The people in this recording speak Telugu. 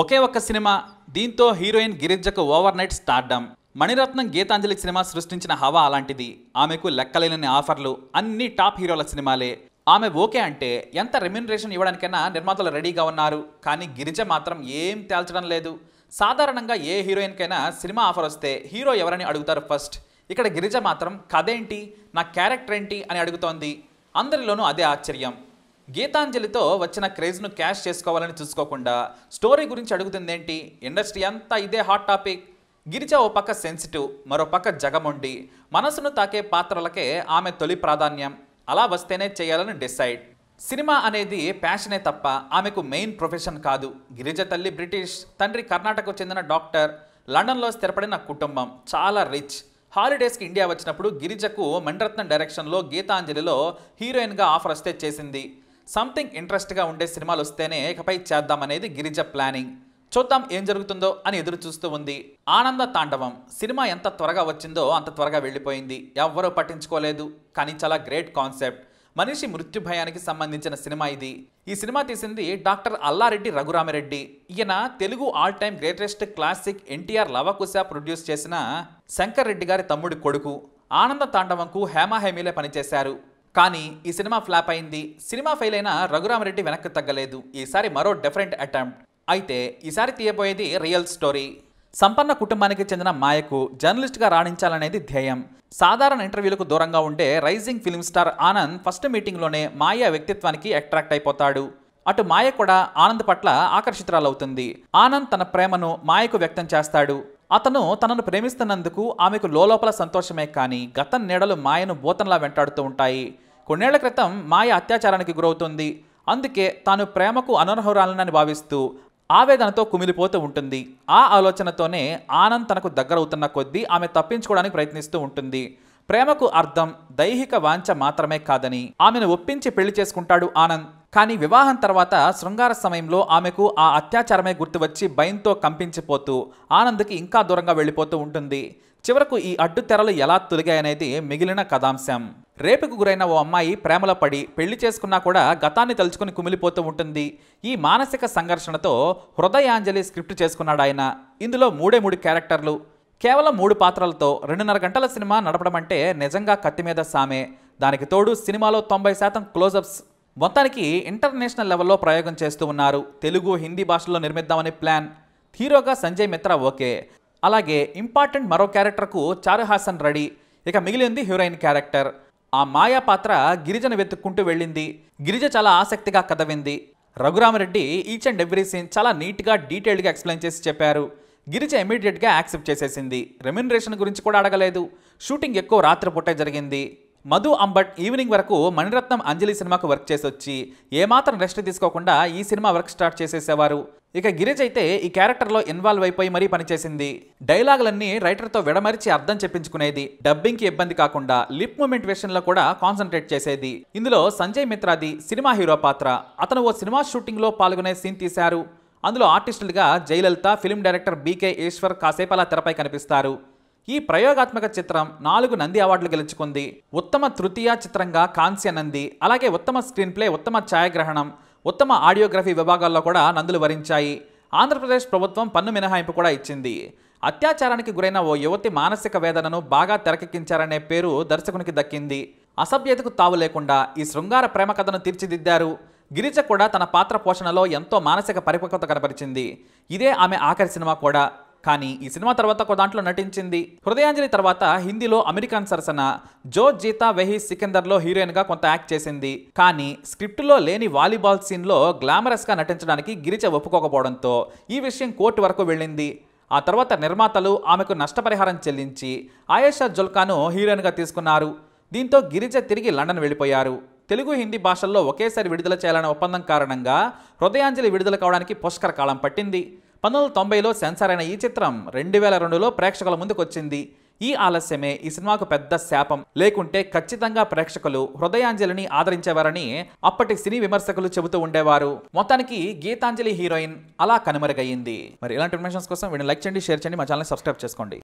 ఒకే ఒక్క సినిమా దీంతో హీరోయిన్ గిరిజకు overnight stardom Maniratnam Gitanjali cinema సృష్టించిన హవా అలాంటిది ఆమెకు లెక్కలేనని ఆఫర్లు అన్ని టాప్ హీరోల సినిమాలే ఆమె ఓకే అంటే ఎంత రెమ్యూనరేషన్ ఇవ్వడానికైనా నిర్మాతలు రెడీగా ఉన్నారు కానీ గిరిజ మాత్రం ఏం తేల్చడం లేదు సాధారణంగా ఏ హీరోయిన్కైనా సినిమా ఆఫర్ వస్తే హీరో ఎవరని అడుగుతారు ఫస్ట్ ఇక్కడ గిరిజ మాత్రం కథేంటి నా క్యారెక్టర్ ఏంటి అని అడుగుతోంది అందరిలోనూ అదే ఆశ్చర్యం గీతాంజలితో వచ్చిన క్రేజ్ను క్యాష్ చేసుకోవాలని చూసుకోకుండా స్టోరీ గురించి అడుగుతుందేంటి ఇండస్ట్రీ అంతా ఇదే హాట్ టాపిక్ గిరిజ ఓ పక్క సెన్సిటివ్ మరో పక్క జగమొండి మనసును తాకే పాత్రలకే ఆమె తొలి ప్రాధాన్యం అలా వస్తేనే చేయాలని డిసైడ్ సినిమా అనేది ప్యాషనే తప్ప ఆమెకు మెయిన్ ప్రొఫెషన్ కాదు గిరిజ తల్లి బ్రిటిష్ తండ్రి కర్ణాటకకు చెందిన డాక్టర్ లండన్లో స్థిరపడిన కుటుంబం చాలా రిచ్ హాలిడేస్కి ఇండియా వచ్చినప్పుడు గిరిజకు మణిరత్నం డైరెక్షన్లో గీతాంజలిలో హీరోయిన్గా ఆఫర్ వస్తే చేసింది సంథింగ్ ఇంట్రెస్ట్గా ఉండే సినిమాలు వస్తేనే ఇకపై చేద్దామనేది గిరిజ ప్లానింగ్ చూద్దాం ఏం జరుగుతుందో అని ఎదురు చూస్తూ ఉంది ఆనంద తాండవం సినిమా ఎంత త్వరగా వచ్చిందో అంత త్వరగా వెళ్ళిపోయింది ఎవ్వరూ పట్టించుకోలేదు కానీ చాలా గ్రేట్ కాన్సెప్ట్ మనిషి మృత్యు భయానికి సంబంధించిన సినిమా ఇది ఈ సినిమా తీసింది డాక్టర్ అల్లారెడ్డి రఘురామిరెడ్డి ఈయన Telugu all time greatest classic NTR Lavakusa produce చేసిన శంకర్ రెడ్డి గారి తమ్ముడి కొడుకు ఆనంద తాండవంకు హేమాహేమీలే పనిచేశారు కానీ ఈ సినిమా ఫ్లాప్ అయింది సినిమా ఫెయిల్ అయినా రఘురామరెడ్డి వెనక్కి తగ్గలేదు ఈసారి మరో డిఫరెంట్ అటెంప్ట్ అయితే ఈసారి తీయబోయేది రియల్ స్టోరీ సంపన్న కుటుంబానికి చెందిన మాయకు జర్నలిస్ట్గా రాణించాలనేది ధ్యేయం సాధారణ ఇంటర్వ్యూలకు దూరంగా ఉండే rising film star Anand first మీటింగ్లోనే మాయ వ్యక్తిత్వానికి అట్రాక్ట్ అయిపోతాడు అటు మాయ కూడా ఆనంద్ పట్ల ఆకర్షితురాలవుతుంది ఆనంద్ తన ప్రేమను మాయకు వ్యక్తం చేస్తాడు అతను తనను ప్రేమిస్తున్నందుకు ఆమెకు లోలోపల సంతోషమే కానీ గతం నీడలు మాయను బూతంలా వెంటాడుతూ ఉంటాయి కొన్నేళ్ల క్రితం మాయ అత్యాచారానికి గురవుతుంది అందుకే తాను ప్రేమకు అనర్హురాలనని భావిస్తూ ఆవేదనతో కుమిలిపోతూ ఉంటుంది ఆ ఆలోచనతోనే ఆనంద్ తనకు దగ్గరవుతున్న కొద్దీ ఆమె తప్పించుకోవడానికి ప్రయత్నిస్తూ ఉంటుంది ప్రేమకు అర్థం దైహిక వాంఛ మాత్రమే కాదని ఆమెను ఒప్పించి పెళ్లి చేసుకుంటాడు ఆనంద్ కానీ వివాహం తర్వాత శృంగార సమయంలో ఆమెకు ఆ అత్యాచారమే గుర్తు వచ్చి భయంతో కంపించిపోతూ ఆనంద్కి ఇంకా దూరంగా వెళ్ళిపోతూ ఉంటుంది చివరకు ఈ అడ్డు తెరలు ఎలా తొలిగాయనేది మిగిలిన కథాంశం రేపుకు గురైన ఓ అమ్మాయి ప్రేమలో పడి పెళ్లి చేసుకున్నా కూడా గతాన్ని తలుచుకుని కుమిలిపోతూ ఉంటుంది ఈ మానసిక సంఘర్షణతో హృదయాంజలి స్క్రిప్ట్ చేసుకున్నాడు ఆయన ఇందులో మూడే మూడు క్యారెక్టర్లు కేవలం మూడు పాత్రలతో రెండున్నర గంటల సినిమా నడపడం అంటే నిజంగా కత్తి మీద సామే దానికి తోడు సినిమాలో తొంభై శాతం క్లోజప్స్ మొత్తానికి ఇంటర్నేషనల్ లెవెల్లో ప్రయోగం చేస్తూ ఉన్నారు తెలుగు హిందీ భాషలో నిర్మిద్దామనే ప్లాన్ హీరోగా సంజయ్ మిత్రా ఓకే అలాగే ఇంపార్టెంట్ మరో క్యారెక్టర్కు చారుహాసన్ రెడీ ఇక మిగిలింది హీరోయిన్ క్యారెక్టర్ ఆ మాయా పాత్ర గిరిజను వెతుక్కుంటూ వెళ్ళింది గిరిజ చాలా ఆసక్తిగా కదవింది Raghurama Reddy each and every scene చాలా నీట్గా డీటెయిల్డ్గా ఎక్స్ప్లెయిన్ చేసి చెప్పారు గిరిజ ఇమీడియట్గా యాక్సెప్ట్ చేసేసింది రెమ్యునరేషన్ గురించి కూడా అడగలేదు షూటింగ్ ఎక్కువ రాత్రిపూటే జరిగింది మధు అంబట్ ఈవినింగ్ వరకు మణిరత్నం అంజలి సినిమాకు వర్క్ చేసి వచ్చి ఏమాత్రం రెస్ట్ తీసుకోకుండా ఈ సినిమా వర్క్ స్టార్ట్ చేసేసేవారు ఇక గిరిజ్ అయితే ఈ క్యారెక్టర్లో ఇన్వాల్వ్ అయిపోయి మరీ పనిచేసింది డైలాగులన్నీ రైటర్తో విడమరిచి అర్థం చెప్పించుకునేది డబ్బింగ్కి ఇబ్బంది కాకుండా లిప్ మూమెంట్ విషయంలో కూడా కాన్సన్ట్రేట్ చేసేది ఇందులో సంజయ్ మిత్రాది సినిమా హీరో పాత్ర అతను ఓ సినిమా షూటింగ్లో పాల్గొనే సీన్ తీశారు అందులో ఆర్టిస్టులుగా Jayalalitha film director BK Eshwar కాసేపు అలా తెరపై కనిపిస్తారు ఈ ప్రయోగాత్మక చిత్రం నాలుగు నంది అవార్డులు గెలుచుకుంది ఉత్తమ తృతీయ చిత్రంగా కాంస్య నంది అలాగే ఉత్తమ స్క్రీన్ ప్లే ఉత్తమ ఛాయాగ్రహణం ఉత్తమ ఆడియోగ్రఫీ విభాగాల్లో కూడా నందులు వరించాయి ఆంధ్రప్రదేశ్ ప్రభుత్వం పన్ను మినహాయింపు కూడా ఇచ్చింది అత్యాచారానికి గురైన ఓ యువతి మానసిక వేదనను బాగా తెరకెక్కించారనే పేరు దర్శకునికి దక్కింది అసభ్యతకు తావు లేకుండా ఈ శృంగార ప్రేమ కథను తీర్చిదిద్దారు గిరిజ కూడా తన పాత్ర పోషణలో ఎంతో మానసిక పరిపక్వత కనపరిచింది ఇదే ఆమె ఆఖరి సినిమా కూడా కానీ ఈ సినిమా తర్వాత ఒక దాంట్లో నటించింది హృదయాంజలి తర్వాత హిందీలో అమెరికన్ సరసన జో జీతా వెహి సికిందర్లో హీరోయిన్గా కొంత యాక్ట్ చేసింది కానీ స్క్రిప్ట్లో లేని వాలీబాల్ సీన్లో గ్లామరస్గా నటించడానికి గిరిజ ఒప్పుకోకపోవడంతో ఈ విషయం కోర్టు వరకు వెళ్ళింది ఆ తర్వాత నిర్మాతలు ఆమెకు నష్టపరిహారం చెల్లించి ఆయేషా జుల్కాను హీరోయిన్గా తీసుకున్నారు దీంతో గిరిజ తిరిగి లండన్ వెళ్ళిపోయారు తెలుగు హిందీ భాషల్లో ఒకేసారి విడుదల చేయాలనే ఒప్పందం కారణంగా హృదయాంజలి విడుదల కావడానికి పుష్కర కాలం పట్టింది పంతొమ్మిది వందల తొంభైలో సెన్సార్ అయిన ఈ చిత్రం రెండు వేల రెండులో ప్రేక్షకుల ముందుకు వచ్చింది ఈ ఆలస్యమే ఈ సినిమాకు పెద్ద శాపం లేకుంటే ఖచ్చితంగా ప్రేక్షకులు హృదయాంజలిని ఆదరించేవారని అప్పటి సినీ విమర్శకులు చెబుతూ ఉండేవారు మొత్తానికి గీతాంజలి హీరోయిన్ అలా కనుమరుగయ్యింది మరి ఇలాంటి ఇన్ఫర్మేషన్స్ కోసం వీడిని లైక్ చేయండి షేర్ చేయండి మా ఛానల్ సబ్స్క్రైబ్ చేసుకోండి